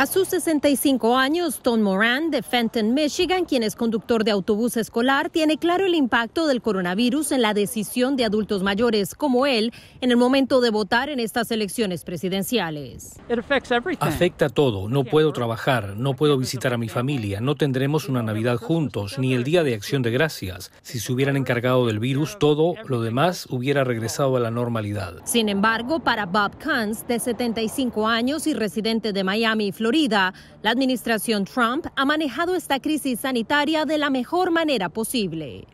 A sus 65 años, Tom Moran de Fenton, Michigan, quien es conductor de autobús escolar, tiene claro el impacto del coronavirus en la decisión de adultos mayores como él en el momento de votar en estas elecciones presidenciales. Afecta todo. No puedo trabajar, no puedo visitar a mi familia, no tendremos una Navidad juntos, ni el Día de Acción de Gracias. Si se hubieran encargado del virus, todo lo demás hubiera regresado a la normalidad. Sin embargo, para Bob Kanz, de 75 años y residente de Miami, Florida, la administración Trump ha manejado esta crisis sanitaria de la mejor manera posible.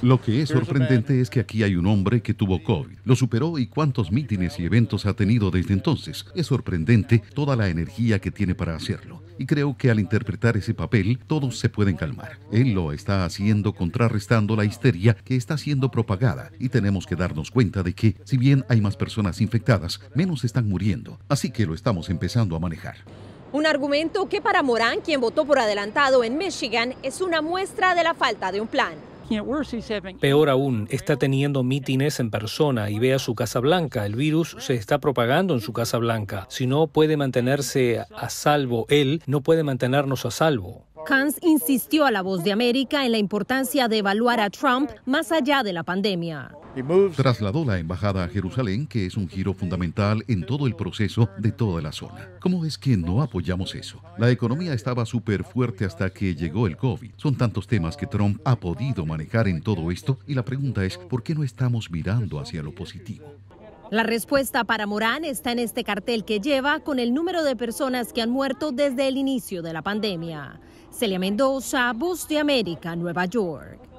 Lo que es sorprendente es que aquí hay un hombre que tuvo COVID, lo superó y cuántos mítines y eventos ha tenido desde entonces. Es sorprendente toda la energía que tiene para hacerlo y creo que al interpretar ese papel todos se pueden calmar. Él lo está haciendo contrarrestando la histeria que está siendo propagada y tenemos que darnos cuenta de que si bien hay más personas infectadas, menos están muriendo, así que lo estamos empezando a manejar. Un argumento que para Morán, quien votó por adelantado en Michigan, es una muestra de la falta de un plan. Peor aún, está teniendo mítines en persona y ve a su Casa Blanca. El virus se está propagando en su Casa Blanca. Si no puede mantenerse a salvo él, no puede mantenernos a salvo. Hans insistió a La Voz de América en la importancia de evaluar a Trump más allá de la pandemia. Trasladó la embajada a Jerusalén, que es un giro fundamental en todo el proceso de toda la zona. ¿Cómo es que no apoyamos eso? La economía estaba súper fuerte hasta que llegó el COVID. Son tantos temas que Trump ha podido manejar en todo esto y la pregunta es, ¿por qué no estamos mirando hacia lo positivo? La respuesta para Morán está en este cartel que lleva con el número de personas que han muerto desde el inicio de la pandemia. Celia Mendoza, Bus de América, Nueva York.